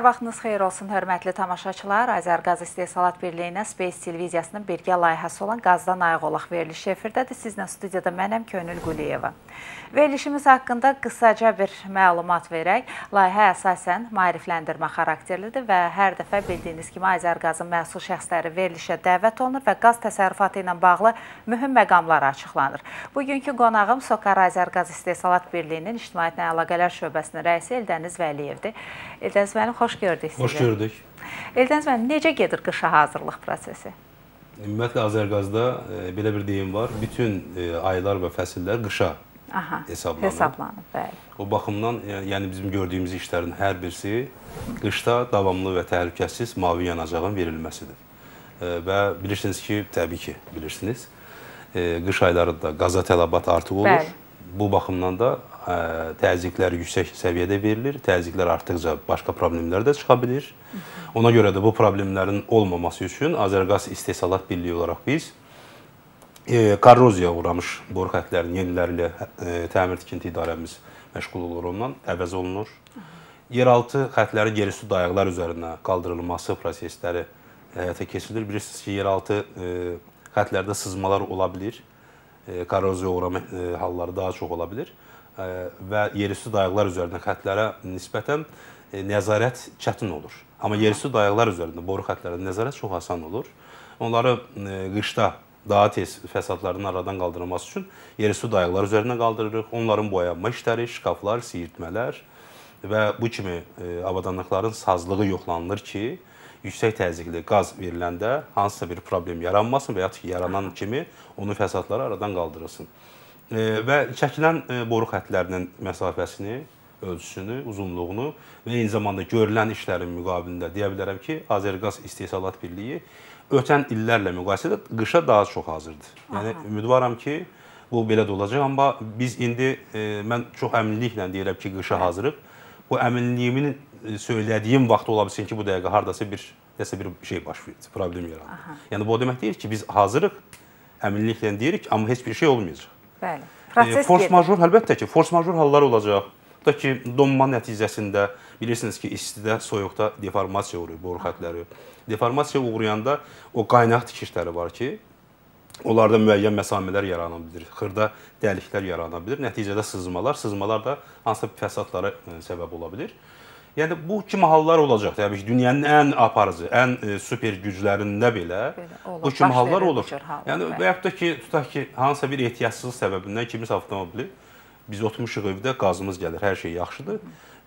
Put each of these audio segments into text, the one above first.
Hər vaxtınız xeyir olsun, hörmətli tamaşaçılar. Azərqaz İstehsalat Birliyinə Space Televiziyasının birgə layihəsi olan Qazdan Ayıq Olaq verilişi efirdədir. Sizlə studiyada mənəm Könül Quliyeva. Verilişimiz haqqında qısaca bir məlumat verək. Layihə əsasən maarifləndirmə xarakterlidir və hər dəfə bildiyiniz kimi Azərqazın məsul şəxsləri verilişə dəvət olunur və qaz təsərrüfatı ilə bağlı mühüm məqamlar açıqlanır. Bugünkü qonağım Sokar Azərqaz İstehsalat Birliyinin İctimaiyyətlə Əlaqələr Şöbəsinin rəisi Eldəniz Vəliyevdir. Eldəniz müəllim, xoş gördük sizə. Xoş gördük. Eldəniz müəllim, necə gedir qışa hazırlıq prosesi? Ümumiyyətlə Azərqazda e, belə bir deyim var. Bütün e, aylar və fəsillər qışa Aha, hesablanır. Hesablanır, bəli. O baxımdan, yəni bizim gördüyümüz işlərin hər birisi qışda davamlı və təhlükəsiz mavi yanacağın verilməsidir. E, və bilirsiniz ki, təbii ki, bilirsiniz, e, qış aylarında qaza tələbat artıq olur. Bəli. Bu baxımdan da təzyiqlər yüksək səviyyədə verilir. Təzyiqlər artdıqca başqa problemlər də çıxa bilir. Ona görə də bu problemlərin olmaması üçün Azərqaz İstehsalat Birliyi olaraq biz e, korroziyaya uğramış boru xətlərinin yeniləri ilə e, təmir tikinti idarəmiz məşğul olur ondan, əvəz olunur. Yeraltı xətlərin geri su dayaqlar üzərinə qaldırılması prosesləri e, həyata keçirilir. Bilirsiniz ki, yeraltı xətlərdə sızmalar ola bilər. Korroziya uğrama halları daha çox ola bilər və yerüstü dayaqlar üzərində xətlərə nisbətən e, nəzarət çətin olur. Amma yerüstü dayaqlar üzərində boru xətlərində nəzarət çox asan olur. Onları e, qışda daha tez fəsadların aradan qaldırılması üçün yerüstü dayaqlar üzərinə qaldırırıq. Onların boyanma işləri, şkaflar, siyirtmələr və bu kimi e, avadanlıqların sazlığı yoxlanılır ki, yüksək təzyiqli qaz veriləndə hansısa bir problem yaranmasın və ya yaranan kimi onun fəsadları aradan qaldırılsın. E, və çəkilən e, boru xətlərinin məsafəsini, ölçüsünü, uzunluğunu və eyni zamanda görülən işlərin müqabilində deyə bilərəm ki, Azərqaz İstehsalat Birliyi ötən illərlə müqayisədə qışa daha çox hazırdır. Yəni Aha. ümidvaram ki, bu belə də olacaq, amma biz indi e, mən çox əminliklə deyirəm ki, qışa Aha. hazırıq. Bu əminliyimin e, söylədiyim vaxt ola bilsin ki, bu dəqiqə hardasa bir nəsə bir şey baş verdi, problem yarandı. Yəni bu o demək deyil ki, biz hazırıq, əminliklə deyirik, amma heç bir şey olmayacaq. Bəli. E, Proses e, fors major əlbəttə ki, fors major hallar olacaq. Tutaq ki, donma nəticəsində bilirsiniz ki, istidə, soyuqda deformasiya uğrayır boru xətləri. Deformasiya uğrayanda o qaynaq tikişləri var ki, onlarda müəyyən məsamələr yarana bilər, xırda dəliklər yarana bilər, nəticədə sızmalar, sızmalar da hansısa fəsadlara e, səbəb ola bilər. Yəni bu kimi hallar olacaq təbii yəni ki, dünyanın ən aparıcı, ən e, super güclərində belə, belə olur, bu kimi hallar olur. Hal, yəni və yaxud da ki, tutaq ki, hansısa bir ehtiyatsızlıq səbəbindən kiminsə avtomobili biz oturmuşuq evdə, qazımız gəlir, hər şey yaxşıdır.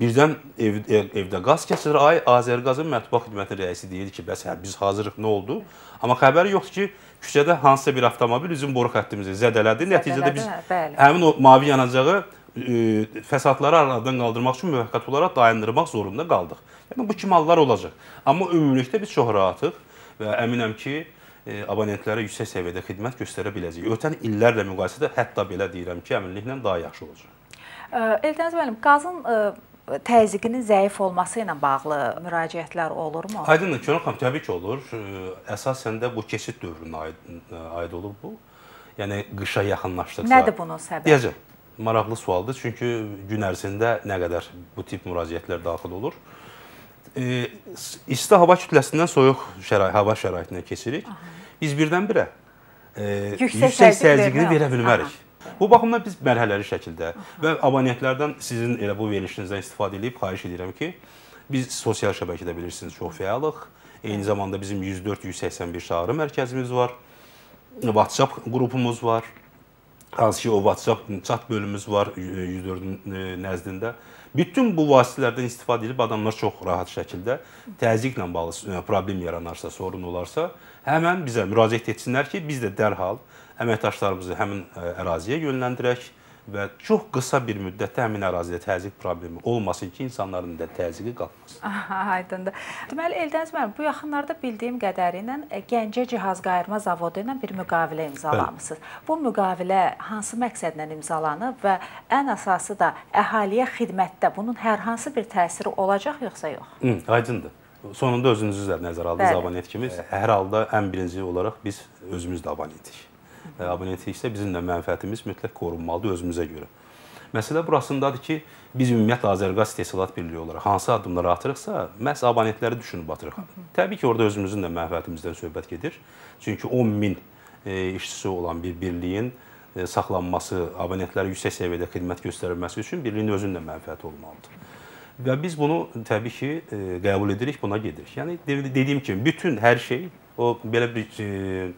Birdən ev, ev, evdə qaz kəsir. Ay Azərqazın mətbuat xidmətinin rəisi deyir ki, bəs hə, biz hazırıq, nə oldu? Amma xəbəri yoxdur ki, küçədə hansısa bir avtomobil bizim boru xəttimizə zədələdi. Nəticədə biz hə, bəli. həmin o mavi yanacağı E, fəsadları aradan qaldırmaq üçün müvəqqəti olaraq dayandırmaq zorunda qaldıq. Yəni bu kimi hallar olacaq. Amma ümumilikdə biz çox rahatıq və əminəm ki, e, abonentlərə yüksək səviyyədə xidmət göstərə biləcəyik. Ötən illərlə müqayisədə hətta belə deyirəm ki, əminliklə daha yaxşı olacaq. E, Eldəniz müəllim, qazın təzyiqinin zəif olması ilə bağlı müraciətlər olurmu? Aydındır, Könül təbii ki, olur. Əsasən də bu keçid dövrünə aid, aid olub bu. Yəni qışa yaxınlaşdıqca. Nədir bunun səbəbi? Deyəcəm maraqlı sualdır. Çünki gün ərzində nə qədər bu tip müraciətlər daxil olur. E, isti hava kütləsindən soyuq şərait, hava şəraitinə keçirik. Biz birdən-birə e, yüksək, yüksək təzyiqini verə bilmərik. Aha. Bu baxımdan biz mərhələli şəkildə Aha. və abonentlərdən sizin elə bu verilişinizdən istifadə edib xahiş edirəm ki, biz sosial şəbəkədə bilirsiniz çox fəalıq. Eyni zamanda bizim 104-181 çağrı mərkəzimiz var. WhatsApp qrupumuz var hansı ki o WhatsApp chat bölümümüz var user'ın e, nəzdində. Bütün bu vasitələrdən istifadə edib adamlar çox rahat şəkildə təzyiqlə bağlı e, problem yaranarsa, sorun olarsa, həmin bizə müraciət etsinlər ki, biz də dərhal əməkdaşlarımızı həmin e, əraziyə yönləndirək və çox qısa bir müddətdə həmin ərazidə təzyiq problemi olmasın ki, insanların da təzyiqi qalxmasın. Aydındır. Deməli Eldəniz müəllim, bu yaxınlarda bildiyim qədərilə Gəncə cihaz qayırma zavodu ilə bir müqavilə imzalamısınız. Bəli. Bu müqavilə hansı məqsədlə imzalanıb və ən əsası da əhaliyə xidmətdə bunun hər hansı bir təsiri olacaq yoxsa yox? Hı, aydındır. Sonunda özünüzü də nəzərə aldınız abonent kimi. Hər halda ən birinci olaraq biz özümüz də abonetik abunəçiliksə bizim də mənfəətimiz mütləq qorunmalıdır özümüzə görə. Məsələ burasındadır ki, biz ümumiyyətlə Azərqaz Istehsalat Birliyi olaraq hansı addımlar atırıqsa, məhz abonentləri düşünüb atırıq. Təbii ki, orada özümüzün də mənfəətimizdən söhbət gedir. Çünki 10 min e, işçisi olan bir birliyin e, saxlanması, abonentlərə yüksək səviyyədə xidmət göstərilməsi üçün birliyin özünün də mənfəəti olmalıdır. Və biz bunu təbii ki e, qəbul edirik, buna gedirik. Yəni dediyim kimi bütün hər şey o belə bir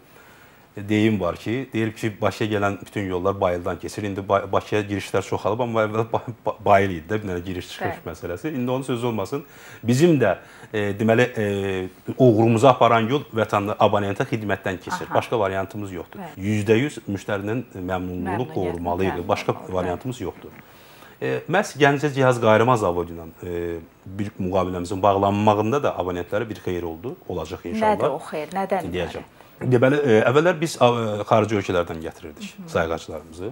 deyim var ki, deyir ki, Bakıya gələn bütün yollar Bayıldan keçir. İndi Bakıya girişlər çoxalıb, amma əvvəl Bayıl idi də, bir dənə giriş-çıxış məsələsi. İndi onun sözü olmasın. Bizim də e, deməli e, uğurumuza aparan yol vətənli abonentə xidmətdən keçir. Aha. Başqa variantımız yoxdur. %100 müştərinin məmnunluğunu qorumalıyıq. Başqa variantımız yoxdur. E, məhz Gəncə Cihaz Qayırma Zavodu ilə e, bir müqaviləmizin bağlanmağında da abonentlərə bir xeyir oldu, olacaq inşallah. Nədir o xeyir? Nədən? Deyəcəm. Bəli. Deməli, e, əvvəllər biz e, xarici ölkələrdən gətirirdik sayğaclarımızı.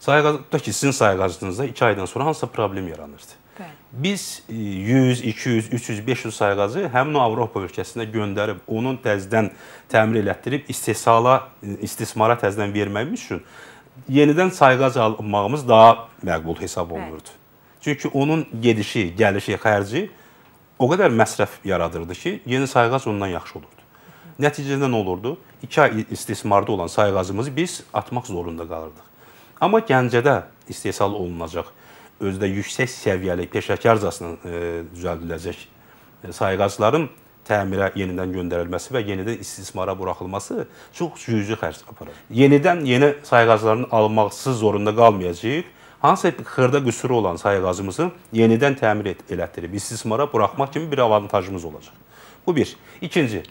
Sayğacda ki, sizin sayğacınızda 2 aydan sonra hansısa problem yaranırdı. Bəli. Biz 100, 200, 300, 500 sayğacı həmin o Avropa ölkəsinə göndərib, onun təzədən təmir elətdirib istehsala, e, istismara təzədən verməyimiz üçün yenidən sayğac almağımız daha məqbul hesab olunurdu. Bəli. Çünki onun gedişi, gəlişi, xərci o qədər məsrəf yaradırdı ki, yeni sayğac ondan yaxşı olurdu. Nəticədə nə olurdu? 2 ay istismarda olan say qazımızı biz atmaq zorunda qalırdıq. Amma Gəncədə istehsal olunacaq özdə yüksək səviyyəli peşəkarcasına e, düzəldiləcək e, say qazların təmirə yenidən göndərilməsi və yenidən istismara buraxılması çox cüzi xərc aparır. Yenidən yeni sayğaclarının alınmaqsız zorunda qalmayacağıq. Hansısa xırda qüsuru olan sayğacımızı yenidən təmir et elətdirib istismara buraxmaq kimi bir avantajımız olacaq. Bu bir. İkinci,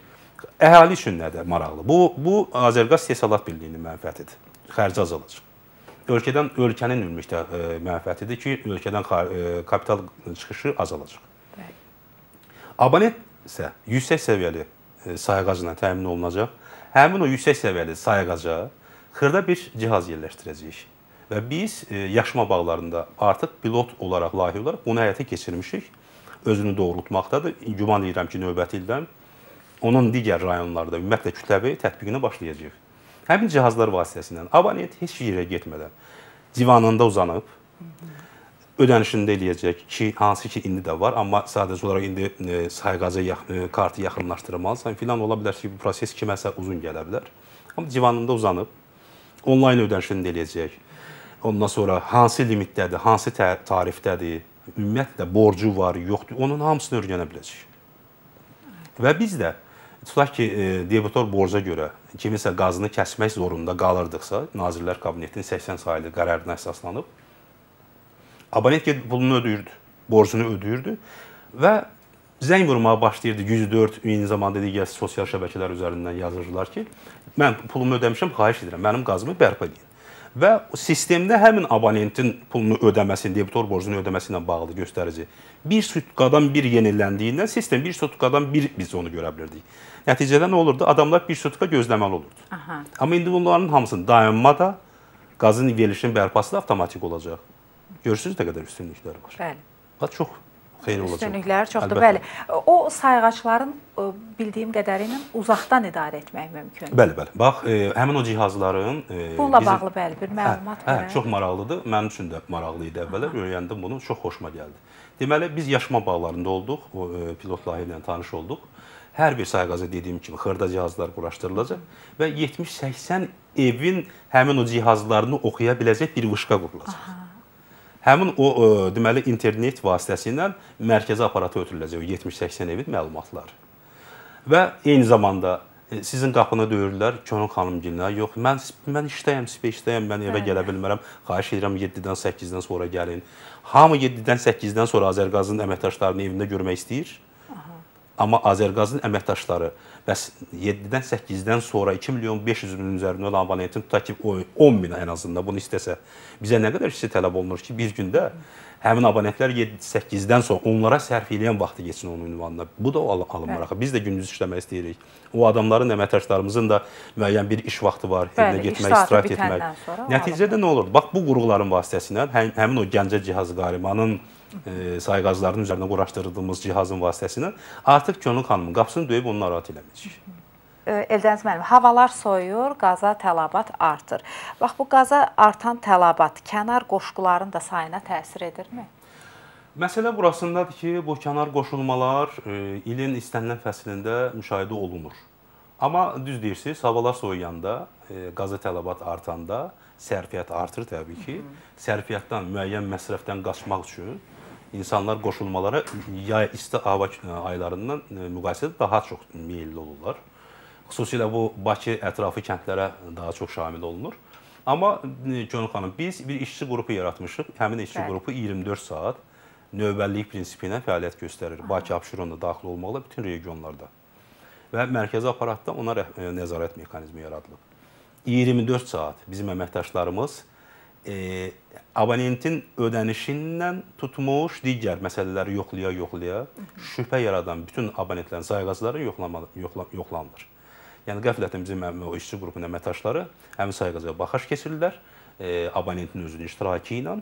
Əhali üçün nədir maraqlı? Bu bu Azərqaz Istehsalat Birliyinin mənfəətidir. Xərci azalacaq. Ölkədən ölkənin ümumilikdə e, mənfəətidir ki, ölkədən e, kapital çıxışı azalacaq. Abonent isə yüksək səviyyəli e, sayğı qazına təmin olunacaq. Həmin o yüksək səviyyəli sayğı qaza xırda bir cihaz yerləşdirəcəyik. Və biz yaşma bağlarında artıq pilot olaraq, layihə olaraq bunu həyata keçirmişik. Özünü doğrultmaqdadır. Güman edirəm ki, növbəti ildən onun digər rayonlarda ümumiyyətlə kütləvi tətbiqinə başlayacağıq. Həmin cihazlar vasitəsilə abonent heç yerə getmədən divanında uzanıb ödənişində eləyəcək ki, hansı ki indi də var, amma sadəcə olaraq indi e, sayğaca yaxın e, kartı yaxınlaşdırmalısan filan ola bilər ki, bu proses kiməsə uzun gələ bilər. Amma divanında uzanıb onlayn ödənişini eləyəcək. Ondan sonra hansı limitdədir, hansı tarifdədir, ümumiyyətlə borcu var, yoxdur, onun hamısını öyrənə biləcək. Və biz də tutaq ki, e, debitor borca görə kiminsə qazını kəsmək zorunda qalırdıqsa, Nazirlər Kabinetinin 80 saylı qərarına əsaslanıb abonent gedib pulunu ödəyirdi, borcunu ödəyirdi və zəng vurmağa başlayırdı 104, eyni zamanda digər sosial şəbəkələr üzərindən yazırdılar ki, mən pulumu ödəmişəm, xahiş edirəm, mənim qazımı bərpa edin. Və sistemdə həmin abonentin pulunu ödəməsini, debitor borcunu ödəməsi ilə bağlı göstərici bir sutkadan bir yeniləndiyindən sistem bir sutkadan bir biz onu görə bilirdik. Nəticədə nə olurdu? Adamlar bir sutka gözləməli olurdu. Aha. Amma indi bunların hamısının dayanma da qazın verilişinin bərpası da avtomatik olacaq. Görürsüz nə qədər üstünlükləri var. Bəli. Və çox xeyir olacaq. Üstünlükləri çoxdur, Əlbəttə. bəli. O sayğacların bildiyim qədərilə uzaqdan idarə etmək mümkündür. Bəli, bəli. Bax, e, həmin o cihazların e, Bununla bizim... bağlı bəli bir hə, məlumat hə, var. Hə, çox maraqlıdır. Mənim üçün də maraqlı idi əvvəllər. Öyrəndim bunu, çox xoşuma gəldi. Deməli, biz yaşma bağlarında olduq, o, e, pilot layihə ilə tanış olduq. Hər bir sayğaza dediyim kimi xırda cihazlar quraşdırılacaq və 70-80 evin həmin o cihazlarını oxuya biləcək bir vışqa qurulacaq. Aha. Həmin o ə, e, deməli internet vasitəsilə mərkəzi aparata ötürüləcək 70-80 evin məlumatları. Və eyni zamanda E, sizin qapını döyürlər, Könül xanımgilə. Yox, mən mən işdəyəm, space-dəyəm, mən evə Bəli. Hə. gələ bilmərəm. Xahiş edirəm 7-dən 8-dən sonra gəlin. Hamı 7-dən 8-dən sonra Azərqazın əməkdaşlarını evində görmək istəyir. Amma Azərqazın əməkdaşları bəs 7-dən 8-dən sonra 2 milyon 500 min üzərində olan abonentin tutaq ki 10 min ən azından bunu istəsə bizə nə qədər hissə tələb olunur ki, bir gündə həmin abonentlər 7-8-dən sonra onlara sərf eləyən vaxtı geçsin onun ünvanına. Bu da alınmır axı. Biz də gündüz işləmək istəyirik. O adamların, əməkdaşlarımızın da müəyyən bir iş vaxtı var, evinə getmək, istirahət etmək. Nəticədə nə olur? Bax bu qurğuların vasitəsilə həm, həmin o Gəncə cihaz qarimanın e, sayğacların üzərinə quraşdırdığımız cihazın vasitəsilə artıq Könül xanımın qapısını döyüb onu narahat eləməyəcək. E, Eldəniz müəllim, havalar soyuyur, qaza tələbat artır. Bax bu qaza artan tələbat kənar qoşquların da sayına təsir edirmi? Məsələ burasındadır ki, bu kənar qoşulmalar e, ilin istənilən fəslində müşahidə olunur. Amma düz deyirsiniz, havalar soyuyanda, e, qaza tələbat artanda sərfiyyat artır təbii ki. Sərfiyyatdan, müəyyən məsrəfdən qaçmaq üçün insanlar qoşulmalara yay isti hava e, aylarından e, müqayisədə daha çox meyilli olurlar. Xüsusilə bu Bakı ətrafı kəndlərə daha çox şamil olunur. Amma Gönül e, xanım, biz bir işçi qrupu yaratmışıq. Həmin işçi Bəli. qrupu 24 saat növbəllik prinsipinə fəaliyyət göstərir. Aha. Bakı, Abşeron da daxil olmaqla bütün regionlarda. Və mərkəzi aparatda ona nəzarət mexanizmi yaradılıb. 24 saat bizim əməkdaşlarımız e, abonentin ödənişindən tutmuş digər məsələləri yoxlaya-yoxlaya şübhə yaradan bütün abonentlərin sayğacları yoxlamalı, yoxla, yoxlanılır. Yəni qəflətən bizim o işçi qrupunun əməkdaşları həmin sayğaca baxış keçirirlər, e, abonentin özünün iştirakı ilə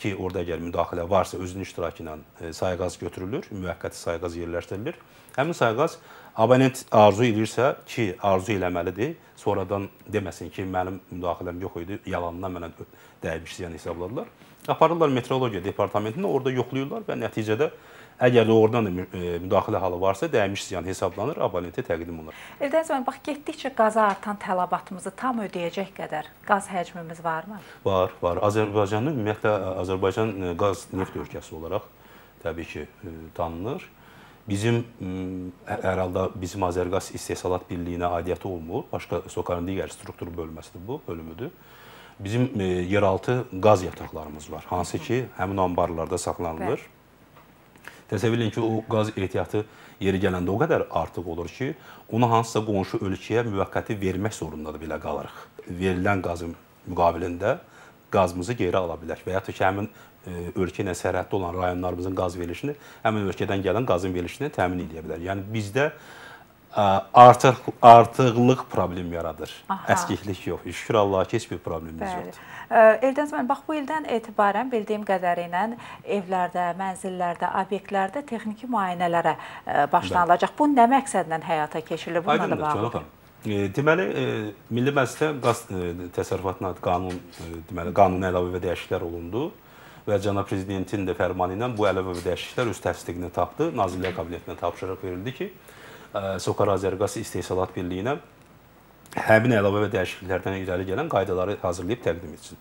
ki, orada əgər müdaxilə varsa, özünün iştirakı ilə e, sayğaz götürülür, müvəqqəti sayğaz yerləşdirilir. Həmin sayğaz abonent arzu edirsə ki, arzu eləməlidir, sonradan deməsin ki, mənim müdaxiləm yox idi, yalandan mənə dəyib işləyən hesabladılar. Aparırlar meteorologiya departamentinə, orada yoxlayırlar və nəticədə Əgər doğrudan da e, müdaxilə halı varsa, dəymiş ziyan hesablanır, abonentə təqdim olunur. Eldəniz müəllim, bax getdikcə qaza artan tələbatımızı tam ödəyəcək qədər qaz həcmimiz varmı? Var, var. Azərbaycanın ümumiyyətlə Azərbaycan qaz neft ölkəsi olaraq təbii ki, tanınır. Bizim hər halda bizim Azərqaz istehsalat birliyinə aidiyyəti olmur. Başqa SOCAR-ın digər struktur bölməsidir bu, bölümüdür. Bizim yeraltı qaz yataqlarımız var, hansı ki, həmin anbarlarda saxlanılır. Bəli. Təsəvvür edin ki, o qaz ehtiyatı yeri gələndə o qədər artıq olur ki, onu hansısa qonşu ölkəyə müvəqqəti vermək zorundadır belə qalırıq. Verilən qazın müqabilində qazımızı geri ala bilərik və ya ki, həmin e, ölkə ilə sərhəddə olan rayonlarımızın qaz verilişini həmin ölkədən gələn qazın verilişini təmin edə bilər. Yəni bizdə artıq artıqlıq problem yaradır. Aha. Əskiklik yox. Şükür Allah'a ki, heç bir problemimiz Bəli. yoxdur. Eldəniz müəllim, bax bu ildən etibarən bildiyim qədərilə evlərdə, mənzillərdə, obyektlərdə texniki müayinələrə başlanılacaq. Bəli. Bu nə məqsədlə həyata keçirilir? Bununla Aydındır, da bağlıdır. Canatan. E, deməli, e, Milli Məclisdə qaz e, təsərrüfatına qanun, deməli, qanuna əlavə və dəyişikliklər olundu və cənab prezidentin də fərmanı ilə bu əlavə və dəyişikliklər öz təsdiqini tapdı. Nazirlər Kabinetinə tapşırıq verildi ki, SOCAR Azərqaz İstehsalat Birliyinə həmin əlavə və dəyişikliklərdən irəli gələn qaydaları hazırlayıb təqdim etsin.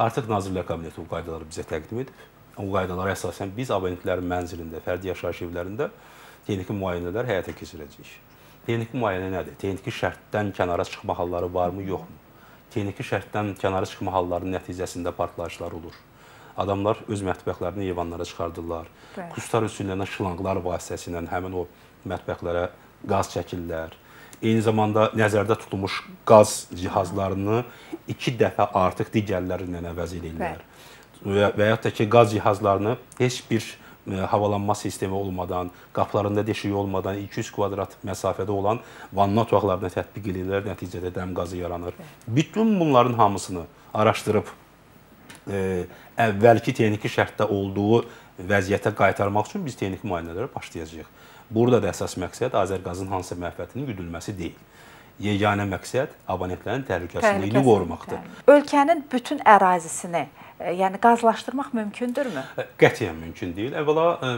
Artıq Nazirlər Kabineti bu qaydaları bizə təqdim edib. O qaydalara əsasən biz abonentlərin mənzilində, fərdi yaşayış evlərində texniki müayinələr həyata keçirəcəyik. Texniki müayinə nədir? Texniki şərtdən kənara çıxma halları varmı, yoxmu? Texniki şərtdən kənara çıxma hallarının nəticəsində partlayışlar olur. Adamlar öz mətbəxlərini yevanlara çıxardırlar. Kustar üsüllərinə şılanglar vasitəsilə həmin o mətbəxlərə çıxarırlar qaz çəkirlər. Eyni zamanda nəzərdə tutulmuş qaz cihazlarını 2 dəfə artıq digərlərindən əvəz edirlər. Və, və ya da ki, qaz cihazlarını heç bir e, havalanma sistemi olmadan, qaplarında deşik olmadan 200 kvadrat məsafədə olan vanna otaqlarına tətbiq edirlər, nəticədə dəm qazı yaranır. Bütün bunların hamısını araşdırıb e, əvvəlki texniki şərtdə olduğu vəziyyətə qaytarmaq üçün biz texniki müayinələrə başlayacağıq. Burada da əsas məqsəd Azərqazın hansısa mənfəətinin güdülməsi deyil. Yeganə məqsəd abonentlərin təhlükəsizliyini qorumaqdır. Ölkənin bütün ərazisini, e, yəni qazlaşdırmaq mümkündürmü? E, qətiyyən mümkün deyil. Əvvəla e,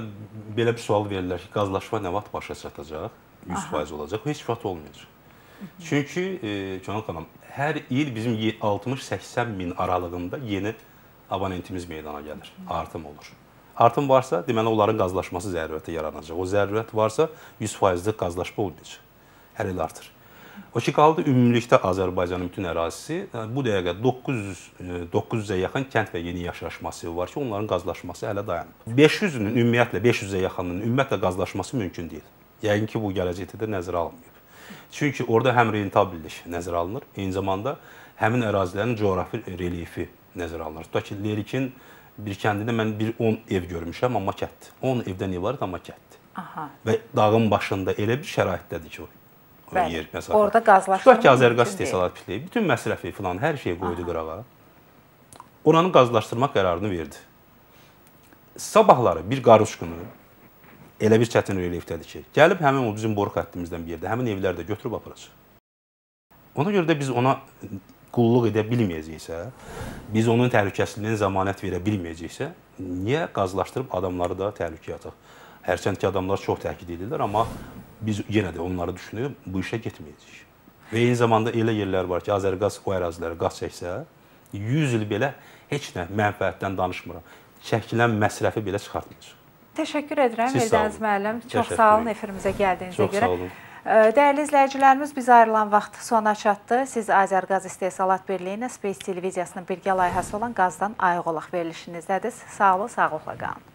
belə bir sual verirlər ki, qazlaşma nə vaxt başa çatacaq? 100% olacaq, heç vaxt olmayacaq. Çünki Canan xanım, hər il bizim 60-80 min aralığında yeni abonentimiz meydana gəlir, artım olur. Artım varsa, deməli onların qazlaşması zərurəti yaranacaq. O zərurət varsa, 100%lik qazlaşma olacaq. Hər il artır. O ki qaldı ümumilikdə Azərbaycanın bütün ərazisi e, bu dəqiqə 900 900-ə e, yaxın kənd və yeni yaşayış massivi var ki, onların qazlaşması hələ dayanıb. 500-ünün ümumiyyətlə 500-ə yaxınının ümumiyyətlə qazlaşması mümkün deyil. Yəqin ki, bu gələcəkdə də nəzərə alınmayıb. Çünki orada həm rentabillik nəzərə alınır, eyni zamanda həmin ərazilərin coğrafi relyefi nəzərə alınır. Tutaq ki, Lerikin bir kəndində mən bir 10 ev görmüşəm, amma kətdir. 10 evdən ibarət amma kətdir. Aha. Və dağın başında elə bir şəraitdədir ki, o Bəli. yer məsələn. Orda qazlaşma. Tutaq ki, Azərqaz istehsalat pitləyib, bütün məsrəfi filan hər şeyi qoydu Aha. qırağa. Oranı qazlaşdırmaq qərarını verdi. Sabahları bir qarış günü elə bir çətin relyefdədir ki, gəlib həmin o bizim boru xəttimizdən bir yerdə həmin evləri də götürüb aparacaq. Ona görə də biz ona qulluq edə bilməyəcəksə, biz onun təhlükəsizliyinə zəmanət verə bilməyəcəksə, niyə qazlaşdırıb adamları da təhlükəyə ataq? Hərçənd ki, adamlar çox təkid edirlər, amma biz yenə də onları düşünüb bu işə getməyəcəyik. Və eyni zamanda elə yerlər var ki, Azərqaz o ərazilərə qaz çəksə, 100 il belə heç nə mənfəətdən danışmıram. Çəkilən məsrəfi belə çıxartmayacaq. Təşəkkür edirəm Eldəniz müəllim. Çox sağ olun efirimizə gəldiyinizə görə. Çox sağ olun. Dəyərli izləyicilərimiz, biz ayrılan vaxt sona çatdı. Siz Azərqaz İstehsalat Birliyi ilə Space televiziyasının birgə layihəsi olan qazdan ayıq olaq verilişinizdədir. Sağ olun, sağlıqla qalın.